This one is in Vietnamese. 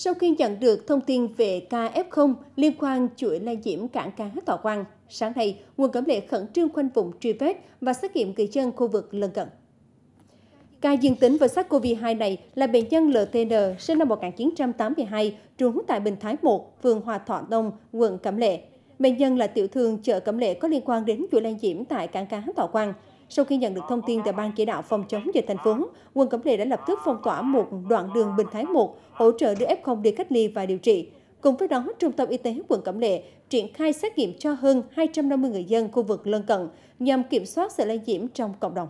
Sau khi nhận được thông tin về ca F0 liên quan chuỗi lây nhiễm cảng cá Thọ Quang, sáng nay, quận Cẩm Lệ khẩn trương khoanh vùng truy vết và xét nghiệm kỳ chân khu vực lân cận. Ca dương tính với SARS-CoV-2 này là bệnh nhân LTN sinh năm 1982, trú tại Bình Thái 1, phường Hòa Thọ Đông, quận Cẩm Lệ. Bệnh nhân là tiểu thương chợ Cẩm Lệ có liên quan đến chuỗi lây nhiễm tại cảng cá Thọ Quang. Sau khi nhận được thông tin từ Ban chỉ đạo phòng chống dịch thành phố, quận Cẩm Lệ đã lập tức phong tỏa một đoạn đường Bình Thái 1, hỗ trợ đưa F0 đi cách ly và điều trị. Cùng với đó, Trung tâm Y tế quận Cẩm Lệ triển khai xét nghiệm cho hơn 250 người dân khu vực lân cận nhằm kiểm soát sự lây nhiễm trong cộng đồng.